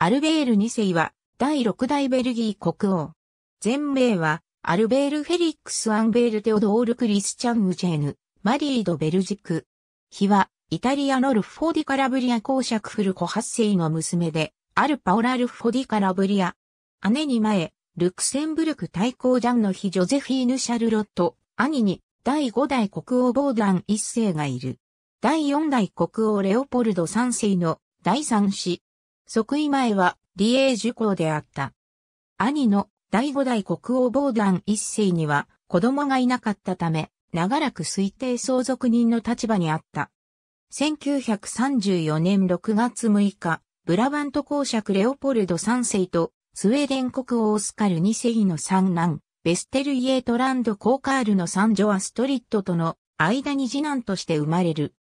アルベール2世は、第6代ベルギー国王。全名は、アルベール・フェリックス・アンベール・テオドール・クリスチャン・ウジェーヌ、マリード・ベルジク。日は、イタリアのルフォディ・カラブリア公爵フルコ8世の娘で、アルパオラ・ルフォディ・カラブリア。姉に前、ルクセンブルク対抗団の日ジョゼフィーヌ・シャルロット、兄に、第5代国王ボーダン1世がいる。第4代国王レオポルド3世の第3子、即位前は、李英受講であった。兄の第五代国王防弾一世には子供がいなかったため、長らく推定相続人の立場にあった。1934年6月6日、ブラバント公爵レオポルド三世とスウェーデン国王オスカル二世の三男、ベステル・イエートランド・コーカールの三女アストリッドとの間に次男として生まれる。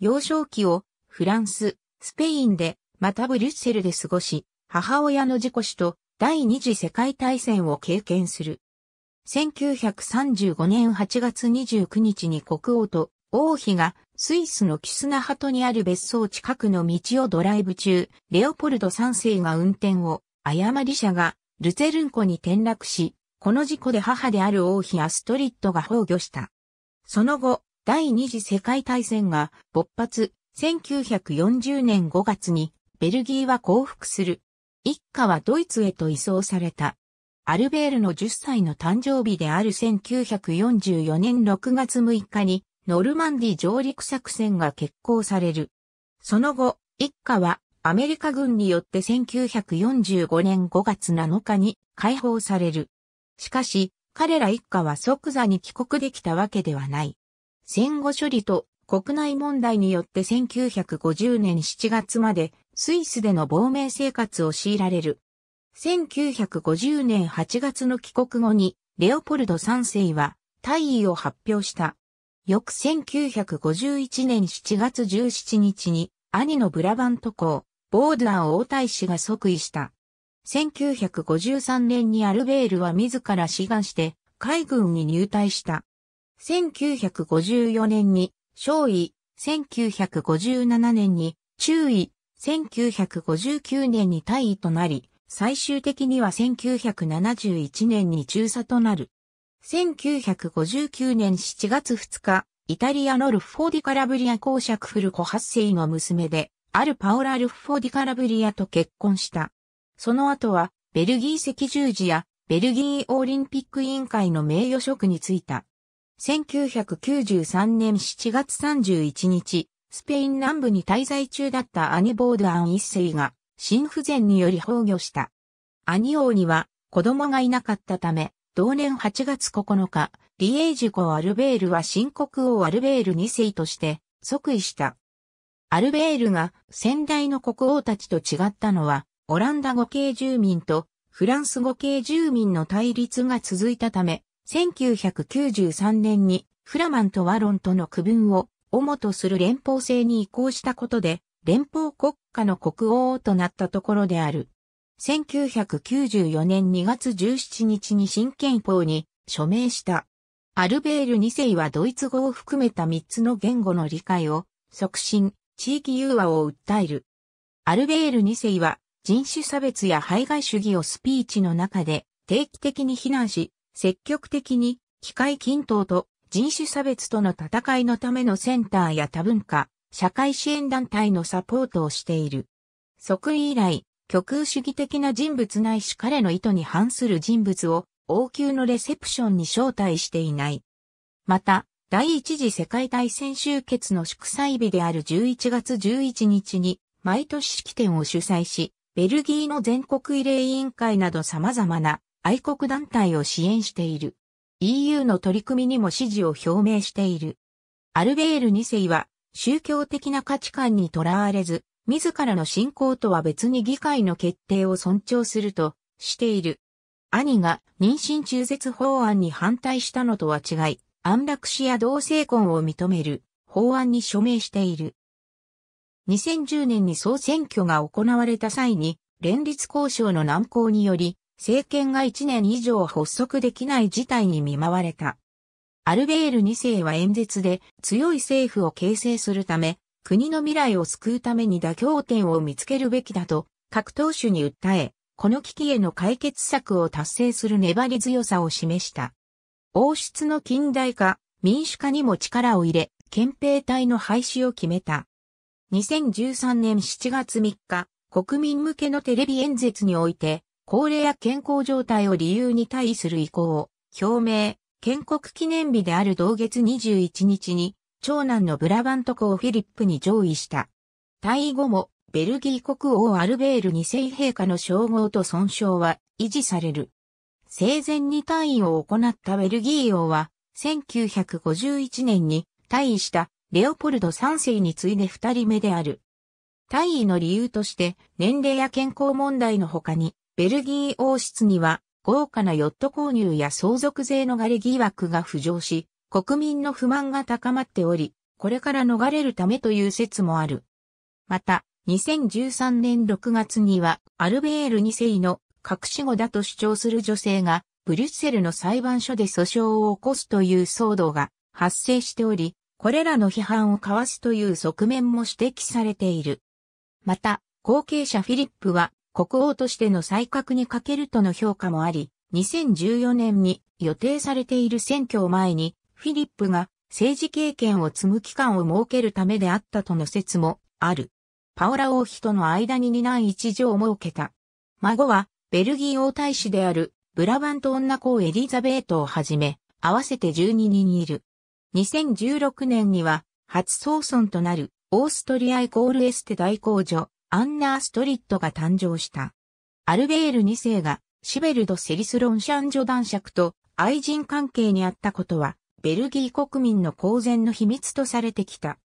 幼少期をフランス、スペインでまたブリュッセルで過ごし、母親の事故死と第二次世界大戦を経験する。1935年8月29日に国王と王妃がスイスのキスナハトにある別荘近くの道をドライブ中、レオポルド3世が運転を誤り車がルゼルン湖に転落し、この事故で母である王妃アストリッドが崩御した。その後、第二次世界大戦が勃発、1940年5月にベルギーは降伏する。一家はドイツへと移送された。アルベールの10歳の誕生日である1944年6月6日にノルマンディ上陸作戦が決行される。その後、一家はアメリカ軍によって1945年5月7日に解放される。しかし、彼ら一家は即座に帰国できたわけではない。戦後処理と国内問題によって1950年7月までスイスでの亡命生活を強いられる。1950年8月の帰国後に、レオポルド3世は退位を発表した。翌1951年7月17日に、兄のブラバント公、ボードー王太子が即位した。1953年にアルベールは自ら志願して海軍に入隊した。1954年に少尉、1957年に中尉、1959年に退位となり、最終的には1971年に中佐となる。1959年7月2日、イタリアのルフォーディカラブリア公爵フルコ8世の娘で、あるパオラ・ルフォーディカラブリアと結婚した。その後は、ベルギー赤十字や、ベルギーオリンピック委員会の名誉職に就いた。1993年7月31日、スペイン南部に滞在中だったアニ・ボードアン一世が心不全により崩御した。アニ王には子供がいなかったため、同年8月9日、リエージコ・アルベールは新国王アルベール二世として即位した。アルベールが先代の国王たちと違ったのは、オランダ語系住民とフランス語系住民の対立が続いたため、1993年にフラマンとワロンとの区分を主とする連邦制に移行したことで、連邦国家の国王となったところである。1994年2月17日に新憲法に署名した。アルベール2世はドイツ語を含めた3つの言語の理解を促進、地域融和を訴える。アルベール2世は人種差別や排外主義をスピーチの中で定期的に非難し、積極的に機械均等と人種差別との戦いのためのセンターや多文化、社会支援団体のサポートをしている。即位以来、極右主義的な人物ないし彼の意図に反する人物を王宮のレセプションに招待していない。また、第一次世界大戦終結の祝祭日である11月11日に毎年式典を主催し、ベルギーの全国慰霊委員会など様々な愛国団体を支援している。EU の取り組みにも支持を表明している。アルベール2世は宗教的な価値観にとらわれず、自らの信仰とは別に議会の決定を尊重するとしている。兄が妊娠中絶法案に反対したのとは違い、安楽死や同性婚を認める法案に署名している。2010年に総選挙が行われた際に、連立交渉の難航により、政権が1年以上発足できない事態に見舞われた。アルベール2世は演説で強い政府を形成するため、国の未来を救うために妥協点を見つけるべきだと、各党首に訴え、この危機への解決策を達成する粘り強さを示した。王室の近代化、民主化にも力を入れ、憲兵隊の廃止を決めた。2013年7月3日、国民向けのテレビ演説において、高齢や健康状態を理由に対する意向を表明、建国記念日である同月21日に、長男のブラバント公フィリップに上位した。退位後も、ベルギー国王アルベール2世陛下の称号と損傷は維持される。生前に退位を行ったベルギー王は、1951年に退位したレオポルド3世に次いで2人目である。退位の理由として、年齢や健康問題の他に、ベルギー王室には豪華なヨット購入や相続税逃れ疑惑が浮上し、国民の不満が高まっており、これから逃れるためという説もある。また、2013年6月には、アルベール2世の隠し子だと主張する女性が、ブリュッセルの裁判所で訴訟を起こすという騒動が発生しており、これらの批判を交わすという側面も指摘されている。また、後継者フィリップは国王としての才覚に欠けるとの評価もあり、2014年に予定されている選挙を前に、フィリップが政治経験を積む期間を設けるためであったとの説もある。パオラ王妃との間に二男一女を設けた。孫は、ベルギー王太子である、ブラバント女公エリザベートをはじめ、合わせて12人いる。2016年には、初総村となる、オーストリアイコールエステ大公女、アンナー・ストリットが誕生した。アルベール2世がシベルド・セリス・ロンシャン女男爵と愛人関係にあったことは、ベルギー国民の公然の秘密とされてきた。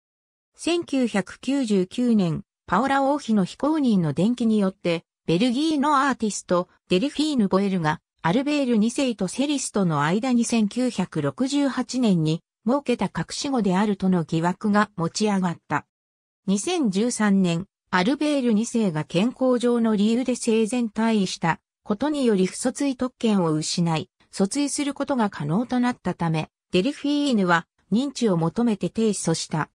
1999年、パオラ王妃の非公認の伝記によって、ベルギーのアーティスト、デルフィーヌ・ボエルが、アルベール2世とセリスとの間に1968年に設けた隠し子であるとの疑惑が持ち上がった。2013年、アルベール2世が健康上の理由で生前退位したことにより不訴追特権を失い、訴追することが可能となったため、デルフィーヌは認知を求めて提訴した。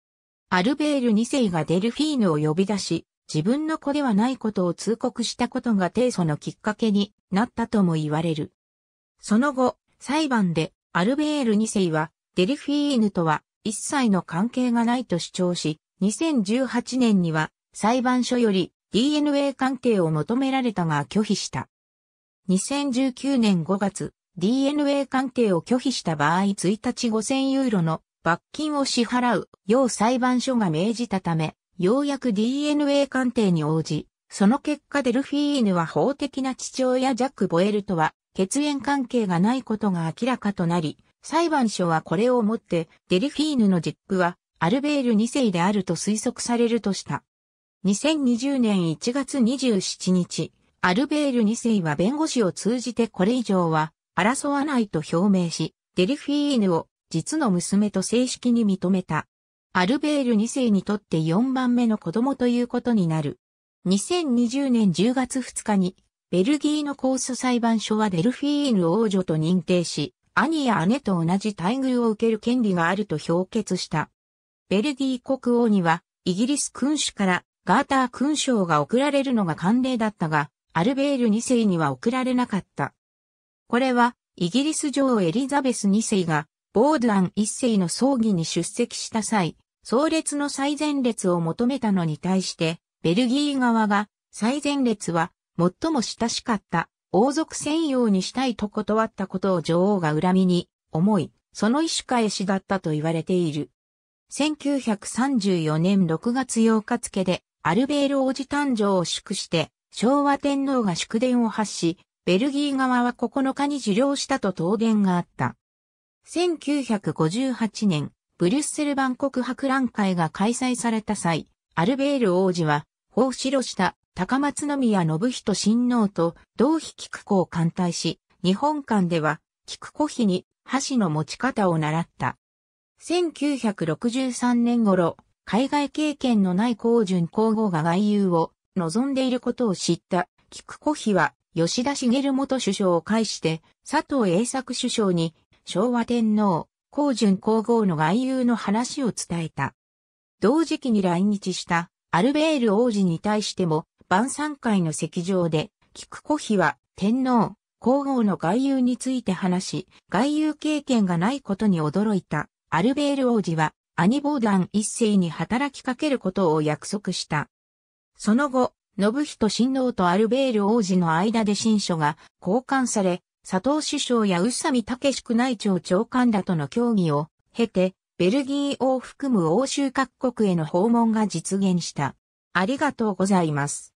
アルベール2世がデルフィーヌを呼び出し、自分の子ではないことを通告したことが提訴のきっかけになったとも言われる。その後、裁判でアルベール2世はデルフィーヌとは一切の関係がないと主張し、2018年には裁判所より DNA 鑑定を求められたが拒否した。2019年5月、DNA 鑑定を拒否した場合1日5000ユーロの罰金を支払うよう裁判所が命じたため、ようやく DNA 鑑定に応じ、その結果デルフィーヌは法的な父親ジャック・ボエルとは血縁関係がないことが明らかとなり、裁判所はこれをもってデルフィーヌの実父はアルベール2世であると推測されるとした。2020年1月27日、アルベール2世は弁護士を通じてこれ以上は争わないと表明し、デルフィーヌを実の娘と正式に認めた。アルベール2世にとって4番目の子供ということになる。2020年10月2日に、ベルギーの控訴裁判所はデルフィーヌ王女と認定し、兄や姉と同じ待遇を受ける権利があると評決した。ベルギー国王には、イギリス君主からガーター勲章が贈られるのが慣例だったが、アルベール2世には贈られなかった。これは、イギリス女王エリザベス2世が、ボードアン1世の葬儀に出席した際、葬列の最前列を求めたのに対して、ベルギー側が、最前列は、最も親しかった、王族専用にしたいと断ったことを女王が恨みに、思い、その意思返しだったと言われている。1934年6月8日付で、アルベール王子誕生を祝して、昭和天皇が祝電を発し、ベルギー側は9日に受領したと答弁があった。1958年、ブリュッセル万国博覧会が開催された際、アルベール王子は、法ろした高松宮信人親王と同妃菊子を艦隊し、日本館では菊子妃に箸の持ち方を習った。1963年頃、海外経験のない高順皇后が外遊を望んでいることを知った菊子妃は吉田茂元首相を介して佐藤栄作首相に昭和天皇、高順皇后の外遊の話を伝えた。同時期に来日したアルベール王子に対しても晩餐会の席上で菊子妃は天皇、皇后の外遊について話し、外遊経験がないことに驚いたアルベール王子はアニ・ボーダン一世に働きかけることを約束した。その後、信人親王とアルベール王子の間で新書が交換され、佐藤首相や宇佐美武宮内庁長官らとの協議を経て、ベルギーを含む欧州各国への訪問が実現した。ありがとうございます。